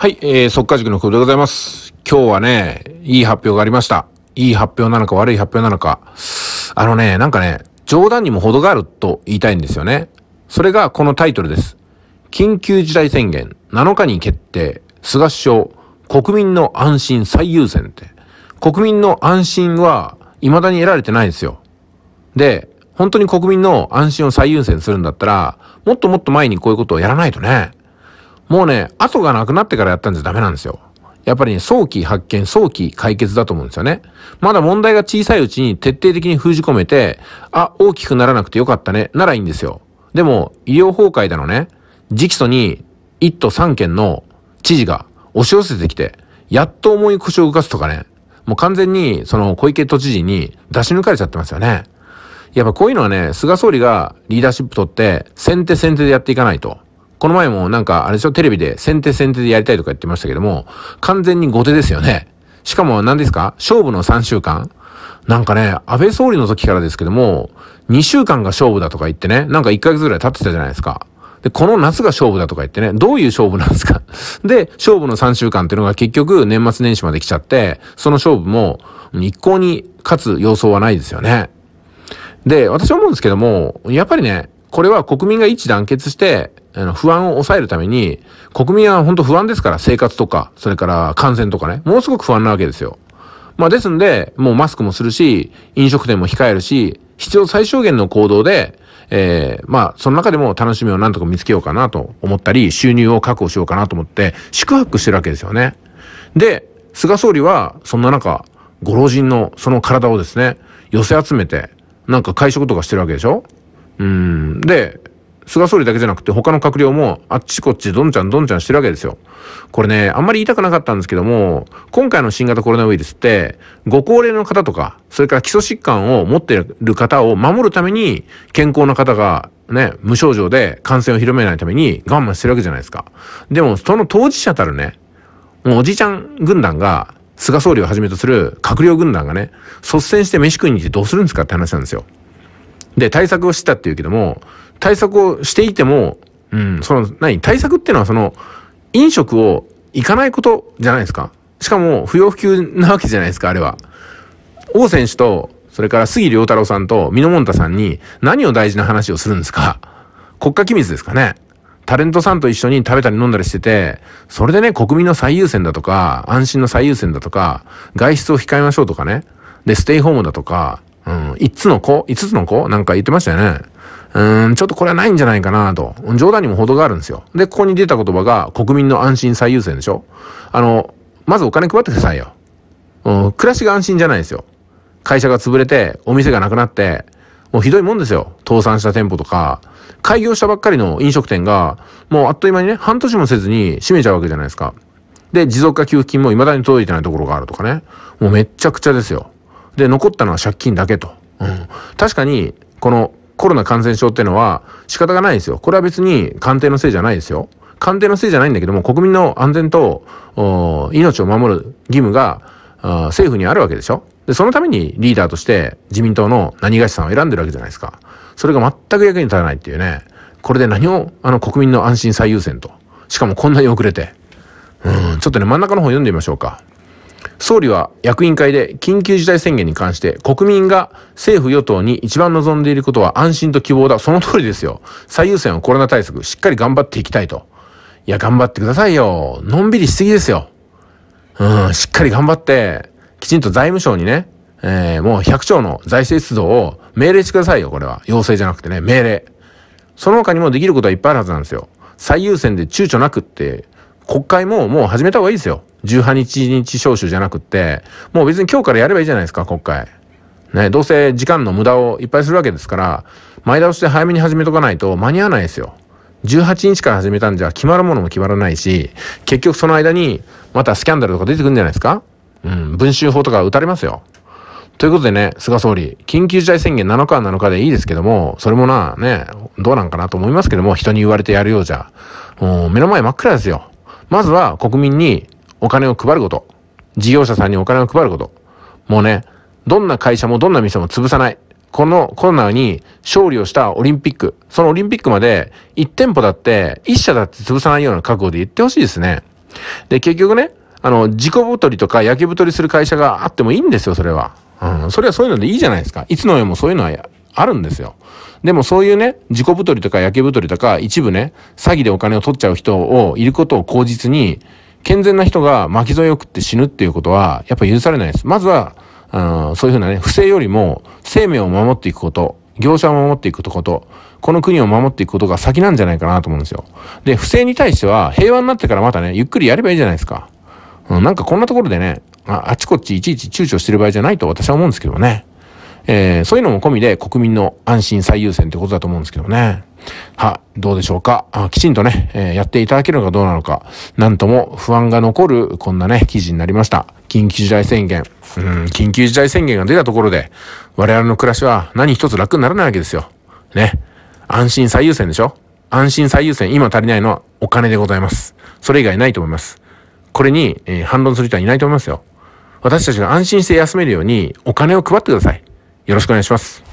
はい、えー、速化塾の久保でございます。今日はね、いい発表がありました。いい発表なのか悪い発表なのか。あのね、なんかね、冗談にも程があると言いたいんですよね。それがこのタイトルです。緊急事態宣言、7日に決定、菅首相、国民の安心最優先って。国民の安心は未だに得られてないんですよ。で、本当に国民の安心を最優先するんだったら、もっともっと前にこういうことをやらないとね。もうね、後がなくなってからやったんじゃダメなんですよ。やっぱりね、早期発見、早期解決だと思うんですよね。まだ問題が小さいうちに徹底的に封じ込めて、あ、大きくならなくてよかったね、ならいいんですよ。でも、医療崩壊だのね、直訴に1都3県の知事が押し寄せてきて、やっと重い腰を動かすとかね、もう完全にその小池都知事に出し抜かれちゃってますよね。やっぱこういうのはね、菅総理がリーダーシップ取って、先手先手でやっていかないと。この前もなんか、あれでしょ、テレビで先手先手でやりたいとか言ってましたけども、完全に後手ですよね。しかも何ですか勝負の3週間なんかね、安倍総理の時からですけども、2週間が勝負だとか言ってね、なんか1ヶ月ぐらい経ってたじゃないですか。で、この夏が勝負だとか言ってね、どういう勝負なんですか で、勝負の3週間っていうのが結局年末年始まで来ちゃって、その勝負も一向に勝つ様相はないですよね。で、私は思うんですけども、やっぱりね、これは国民が一致団結して、あの、不安を抑えるために、国民は本当不安ですから、生活とか、それから感染とかね、ものすごく不安なわけですよ。まあですんで、もうマスクもするし、飲食店も控えるし、必要最小限の行動で、ええー、まあ、その中でも楽しみをなんとか見つけようかなと思ったり、収入を確保しようかなと思って、宿泊してるわけですよね。で、菅総理は、そんな中、ご老人のその体をですね、寄せ集めて、なんか会食とかしてるわけでしょうん。で、菅総理だけじゃなくて他の閣僚もあっちこっちどんちゃんどんちゃんしてるわけですよ。これね、あんまり言いたくなかったんですけども、今回の新型コロナウイルスって、ご高齢の方とか、それから基礎疾患を持ってる方を守るために、健康な方がね、無症状で感染を広めないために我慢してるわけじゃないですか。でも、その当事者たるね、もうおじちゃん軍団が、菅総理をはじめとする閣僚軍団がね、率先して飯食いに行ってどうするんですかって話なんですよ。で、対策をしてたっていうけども、対策をしていても、うん、その、何対策っていうのはその、飲食を行かないことじゃないですか。しかも、不要不急なわけじゃないですか、あれは。王選手と、それから杉良太郎さんと美濃もんたさんに何を大事な話をするんですか国家機密ですかねタレントさんと一緒に食べたり飲んだりしてて、それでね、国民の最優先だとか、安心の最優先だとか、外出を控えましょうとかね、で、ステイホームだとか、うん、5つの子 ?5 つの子なんか言ってましたよね。うん、ちょっとこれはないんじゃないかなと。冗談にも程があるんですよ。で、ここに出た言葉が国民の安心最優先でしょあの、まずお金配ってくださいよ。うん、暮らしが安心じゃないですよ。会社が潰れて、お店がなくなって、もうひどいもんですよ。倒産した店舗とか、開業したばっかりの飲食店が、もうあっという間にね、半年もせずに閉めちゃうわけじゃないですか。で、持続化給付金も未だに届いてないところがあるとかね。もうめっちゃくちゃですよ。で、残ったのは借金だけと。うん、確かに、このコロナ感染症ってのは仕方がないですよ。これは別に官邸のせいじゃないですよ。官邸のせいじゃないんだけども、国民の安全と命を守る義務が政府にあるわけでしょで、そのためにリーダーとして自民党の何がしさんを選んでるわけじゃないですか。それが全く役に立たないっていうね。これで何を、あの、国民の安心最優先と。しかもこんなに遅れて。うん、ちょっとね、真ん中の方読んでみましょうか。総理は役員会で緊急事態宣言に関して国民が政府与党に一番望んでいることは安心と希望だ。その通りですよ。最優先はコロナ対策、しっかり頑張っていきたいと。いや、頑張ってくださいよ。のんびりしすぎですよ。うん、しっかり頑張って、きちんと財務省にね、えー、もう100兆の財政出動を命令してくださいよ、これは。要請じゃなくてね、命令。その他にもできることはいっぱいあるはずなんですよ。最優先で躊躇なくって国会ももう始めた方がいいですよ。18日日招集じゃなくって、もう別に今日からやればいいじゃないですか、国会。ね、どうせ時間の無駄をいっぱいするわけですから、前倒しで早めに始めとかないと間に合わないですよ。18日から始めたんじゃ決まるものも決まらないし、結局その間にまたスキャンダルとか出てくるんじゃないですかうん、文春法とか打たれますよ。ということでね、菅総理、緊急事態宣言7日は7日でいいですけども、それもな、ね、どうなんかなと思いますけども、人に言われてやるようじゃ、もう目の前真っ暗ですよ。まずは国民にお金を配ること。事業者さんにお金を配ること。もうね、どんな会社もどんな店も潰さない。このコロナに勝利をしたオリンピック。そのオリンピックまで1店舗だって、1社だって潰さないような覚悟で言ってほしいですね。で、結局ね、あの、自己太りとか焼き太りする会社があってもいいんですよ、それは。うん、それはそういうのでいいじゃないですか。いつの世もそういうのはあるんですよ。でもそういうね、自己太りとか焼け太りとか、一部ね、詐欺でお金を取っちゃう人を、いることを口実に、健全な人が巻き添えを食って死ぬっていうことは、やっぱ許されないです。まずは、うん、そういうふうなね、不正よりも、生命を守っていくこと、業者を守っていくこと、この国を守っていくことが先なんじゃないかなと思うんですよ。で、不正に対しては、平和になってからまたね、ゆっくりやればいいじゃないですか。うん、なんかこんなところでね、ああちこちいちいち躊躇してる場合じゃないと私は思うんですけどね。えー、そういうのも込みで国民の安心最優先ってことだと思うんですけどね。は、どうでしょうかあきちんとね、えー、やっていただけるのかどうなのか、なんとも不安が残る、こんなね、記事になりました。緊急事態宣言。うん、緊急事態宣言が出たところで、我々の暮らしは何一つ楽にならないわけですよ。ね。安心最優先でしょ安心最優先、今足りないのはお金でございます。それ以外ないと思います。これに、えー、反論する人はいないと思いますよ。私たちが安心して休めるようにお金を配ってください。よろしくお願いします。